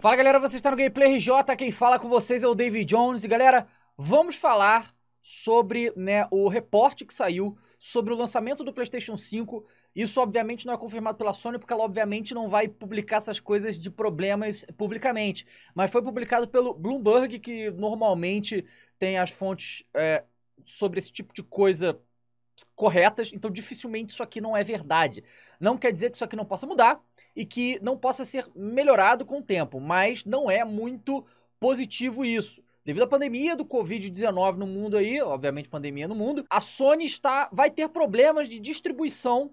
Fala galera, você está no Gameplay RJ, quem fala com vocês é o David Jones e galera, vamos falar sobre né, o reporte que saiu sobre o lançamento do PlayStation 5. Isso obviamente não é confirmado pela Sony, porque ela obviamente não vai publicar essas coisas de problemas publicamente. Mas foi publicado pelo Bloomberg, que normalmente tem as fontes é, sobre esse tipo de coisa corretas, então dificilmente isso aqui não é verdade. Não quer dizer que isso aqui não possa mudar e que não possa ser melhorado com o tempo, mas não é muito positivo isso. Devido à pandemia do Covid-19 no mundo aí, obviamente pandemia no mundo, a Sony está vai ter problemas de distribuição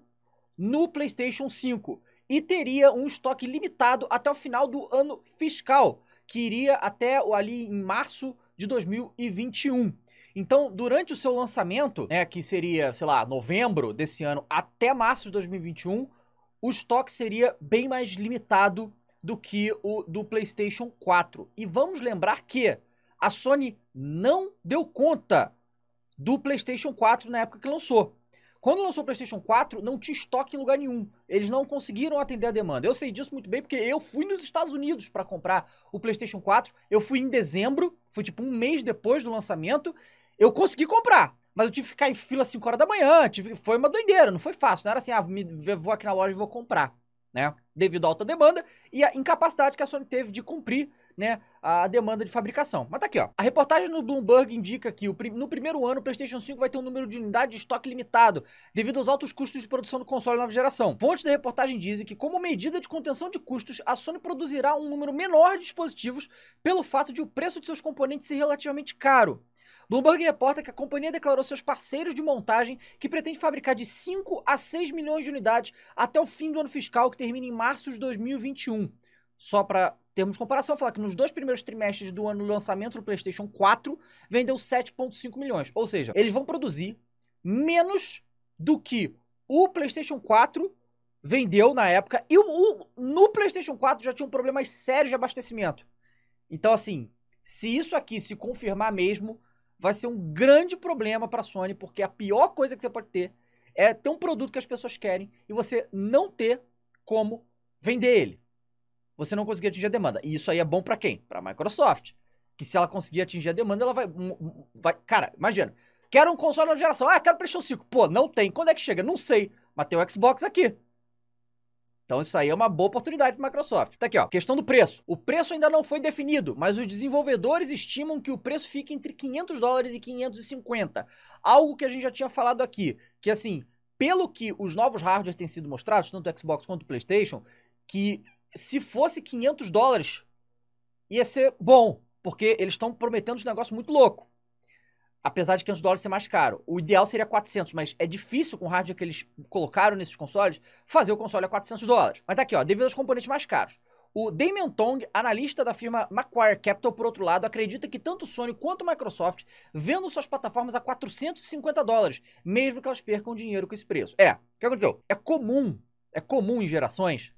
no PlayStation 5 e teria um estoque limitado até o final do ano fiscal, que iria até ali em março de 2021. Então, durante o seu lançamento, né, que seria, sei lá, novembro desse ano até março de 2021, o estoque seria bem mais limitado do que o do PlayStation 4. E vamos lembrar que a Sony não deu conta do PlayStation 4 na época que lançou. Quando lançou o PlayStation 4, não tinha estoque em lugar nenhum. Eles não conseguiram atender a demanda. Eu sei disso muito bem porque eu fui nos Estados Unidos para comprar o PlayStation 4. Eu fui em dezembro, foi tipo um mês depois do lançamento, eu consegui comprar, mas eu tive que ficar em fila 5 horas da manhã. Tive, foi uma doideira, não foi fácil. Não era assim, ah, me, vou aqui na loja e vou comprar, né? Devido à alta demanda e à incapacidade que a Sony teve de cumprir né, a demanda de fabricação. Mas tá aqui, ó. A reportagem no Bloomberg indica que prim no primeiro ano o PlayStation 5 vai ter um número de unidades de estoque limitado, devido aos altos custos de produção do console nova geração. Fontes da reportagem dizem que, como medida de contenção de custos, a Sony produzirá um número menor de dispositivos pelo fato de o preço de seus componentes ser relativamente caro. Bloomberg reporta que a companhia declarou seus parceiros de montagem que pretende fabricar de 5 a 6 milhões de unidades até o fim do ano fiscal, que termina em março de 2021. Só para termos comparação, falar que nos dois primeiros trimestres do ano do lançamento do PlayStation 4, vendeu 7,5 milhões. Ou seja, eles vão produzir menos do que o PlayStation 4 vendeu na época. E o, o, no PlayStation 4 já tinham problemas sérios de abastecimento. Então, assim, se isso aqui se confirmar mesmo, vai ser um grande problema para a Sony, porque a pior coisa que você pode ter é ter um produto que as pessoas querem e você não ter como vender ele. Você não conseguir atingir a demanda. E isso aí é bom para quem? Para a Microsoft. Que se ela conseguir atingir a demanda, ela vai, vai. Cara, imagina. Quero um console na geração. Ah, quero PlayStation 5. Pô, não tem. Quando é que chega? Não sei. Mas tem o Xbox aqui. Então isso aí é uma boa oportunidade para Microsoft. Tá aqui, ó. Questão do preço. O preço ainda não foi definido, mas os desenvolvedores estimam que o preço fique entre 500 dólares e 550. Algo que a gente já tinha falado aqui, que assim, pelo que os novos hardware têm sido mostrados, tanto o Xbox quanto o PlayStation, que se fosse 500 dólares ia ser bom, porque eles estão prometendo um negócio muito louco apesar de 500 dólares ser mais caro. O ideal seria 400, mas é difícil com o hardware que eles colocaram nesses consoles fazer o console a 400 dólares. Mas tá aqui, ó, devido aos componentes mais caros. O Damon Tong, analista da firma Macquarie Capital, por outro lado, acredita que tanto Sony quanto Microsoft vendo suas plataformas a 450 dólares, mesmo que elas percam dinheiro com esse preço. É, o que aconteceu? É comum, é comum em gerações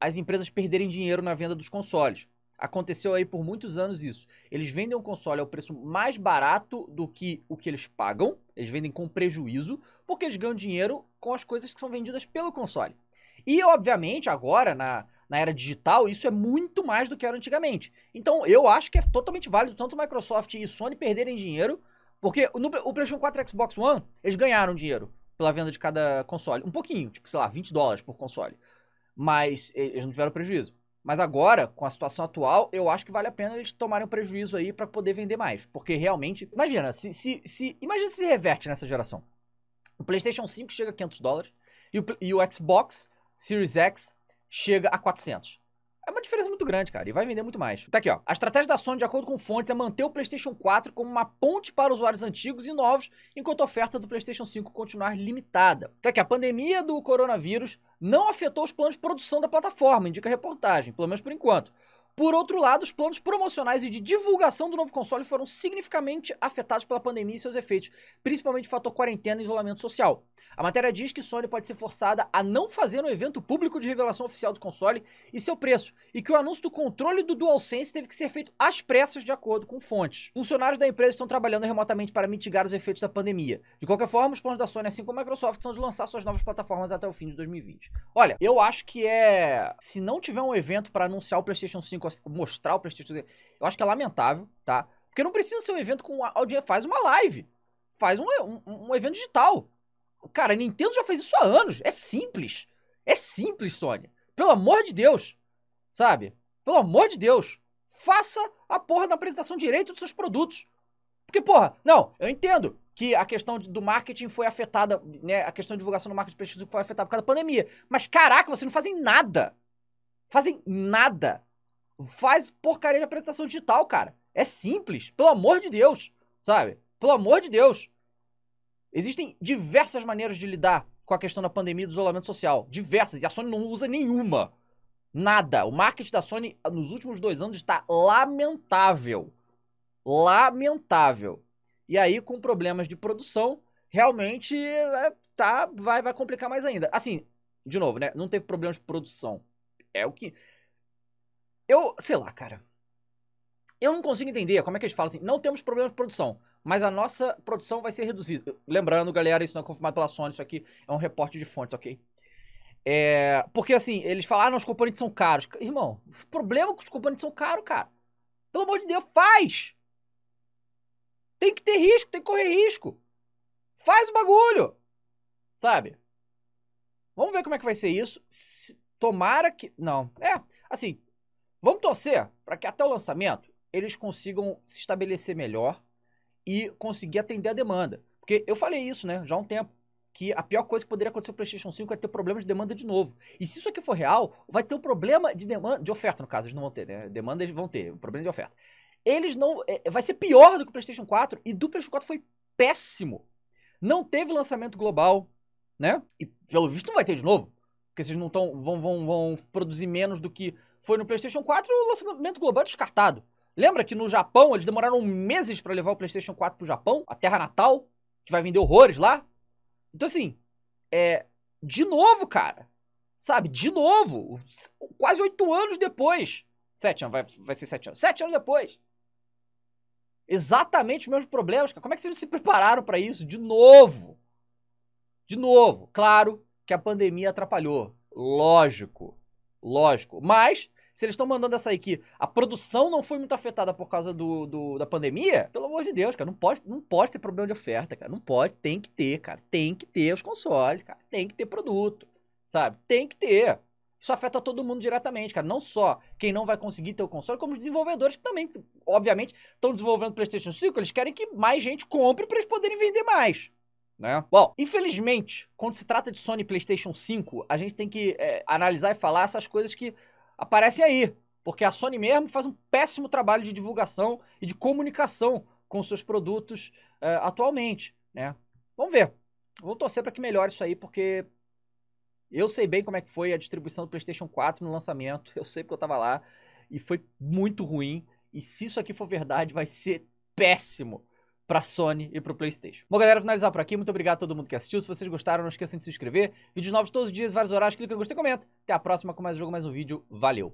as empresas perderem dinheiro na venda dos consoles. Aconteceu aí por muitos anos isso. Eles vendem um console ao preço mais barato do que o que eles pagam. Eles vendem com prejuízo, porque eles ganham dinheiro com as coisas que são vendidas pelo console. E, obviamente, agora, na, na era digital, isso é muito mais do que era antigamente. Então, eu acho que é totalmente válido tanto Microsoft e Sony perderem dinheiro, porque no, o PlayStation 4 e Xbox One, eles ganharam dinheiro pela venda de cada console. Um pouquinho, tipo, sei lá, 20 dólares por console. Mas eles não tiveram prejuízo. Mas agora, com a situação atual, eu acho que vale a pena eles tomarem um prejuízo aí para poder vender mais. Porque realmente. Imagina, se, se, se, imagina se reverte nessa geração. O PlayStation 5 chega a 500 dólares e o, e o Xbox Series X chega a 400. É uma diferença muito grande, cara, e vai vender muito mais. Tá aqui, ó. A estratégia da Sony, de acordo com fontes, é manter o PlayStation 4 como uma ponte para usuários antigos e novos, enquanto a oferta do PlayStation 5 continuar limitada. Tá aqui, a pandemia do coronavírus não afetou os planos de produção da plataforma, indica a reportagem, pelo menos por enquanto. Por outro lado, os planos promocionais e de divulgação do novo console foram significativamente afetados pela pandemia e seus efeitos, principalmente o fator quarentena e isolamento social. A matéria diz que Sony pode ser forçada a não fazer um evento público de revelação oficial do console e seu preço, e que o anúncio do controle do DualSense teve que ser feito às pressas, de acordo com fontes. Funcionários da empresa estão trabalhando remotamente para mitigar os efeitos da pandemia. De qualquer forma, os planos da Sony, assim como a Microsoft, são de lançar suas novas plataformas até o fim de 2020. Olha, eu acho que é. Se não tiver um evento para anunciar o PlayStation 5 Tipo, mostrar o prestígio dele. Eu acho que é lamentável, tá? Porque não precisa ser um evento com audiência. Faz uma live. Faz um, um, um evento digital. Cara, a Nintendo já fez isso há anos. É simples. É simples, Sony. Pelo amor de Deus. Sabe? Pelo amor de Deus. Faça a porra da apresentação direito dos seus produtos. Porque, porra, não, eu entendo que a questão do marketing foi afetada, né? A questão de divulgação do marketing prestígio foi afetada por causa da pandemia. Mas, caraca, vocês não fazem nada. Fazem nada Faz porcaria de apresentação digital, cara. É simples, pelo amor de Deus, sabe? Pelo amor de Deus. Existem diversas maneiras de lidar com a questão da pandemia e do isolamento social. Diversas. E a Sony não usa nenhuma. Nada. O marketing da Sony nos últimos dois anos está lamentável. Lamentável. E aí, com problemas de produção, realmente é, tá, vai, vai complicar mais ainda. Assim, de novo, né? Não teve problemas de produção. É o que. Eu, sei lá, cara. Eu não consigo entender como é que eles falam assim. Não temos problema de produção, mas a nossa produção vai ser reduzida. Lembrando, galera, isso não é confirmado pela Sony, isso aqui é um reporte de fontes, ok? É, porque assim, eles falam, ah, não, os componentes são caros. Irmão, o problema é que os componentes são caros, cara. Pelo amor de Deus, faz! Tem que ter risco, tem que correr risco. Faz o bagulho! Sabe? Vamos ver como é que vai ser isso. Tomara que. Não, é, assim, Vamos torcer para que até o lançamento eles consigam se estabelecer melhor e conseguir atender a demanda. Porque eu falei isso, né, já há um tempo, que a pior coisa que poderia acontecer com o PlayStation 5 é ter problema de demanda de novo. E se isso aqui for real, vai ter um problema de demanda, de oferta no caso, eles não vão ter, né? Demanda eles vão ter, um problema de oferta. Eles não, é, é vai ser pior do que o PlayStation 4 e do PlayStation 4 foi péssimo. Não teve lançamento global, né? E pelo visto não vai ter de novo. Porque vocês não tão, vão, vão, vão produzir menos do que foi no PlayStation 4 o lançamento global é descartado. Lembra que no Japão eles demoraram meses para levar o PlayStation 4 pro Japão, a terra natal, que vai vender horrores lá? Então, assim, é. De novo, cara. Sabe? De novo. Quase oito anos depois. Sete anos, vai, vai ser sete anos. Sete anos depois. Exatamente os mesmos problemas, cara. Como é que vocês não se prepararam para isso? De novo. De novo. Claro, que a pandemia atrapalhou. Lógico. Lógico. Mas, se eles estão mandando essa aí que a produção não foi muito afetada por causa do, do, da pandemia, pelo amor de Deus, cara, não pode, não pode ter problema de oferta, cara. Não pode, tem que ter, cara. Tem que ter os consoles, cara. Tem que ter produto, sabe? Tem que ter. Isso afeta todo mundo diretamente, cara. Não só quem não vai conseguir ter o console, como os desenvolvedores que também, obviamente, estão desenvolvendo PlayStation 5. Eles querem que mais gente compre para eles poderem vender mais né? Bom, infelizmente, quando se trata de Sony PlayStation 5, a gente tem que é, analisar e falar essas coisas que aparecem aí. Porque a Sony mesmo faz um péssimo trabalho de divulgação e de comunicação com seus produtos é, atualmente, né? Vamos ver. Vou torcer para que melhore isso aí, porque eu sei bem como é que foi a distribuição do PlayStation 4 no lançamento. Eu sei porque eu tava lá e foi muito ruim. E se isso aqui for verdade, vai ser péssimo para Sony e para o PlayStation. Bom, galera, vou finalizar por aqui. Muito obrigado a todo mundo que assistiu. Se vocês gostaram, não esqueçam de se inscrever. Vídeos novos todos os dias, vários horários. Clica no gostei, comenta. Até a próxima com mais um jogo, mais um vídeo. Valeu!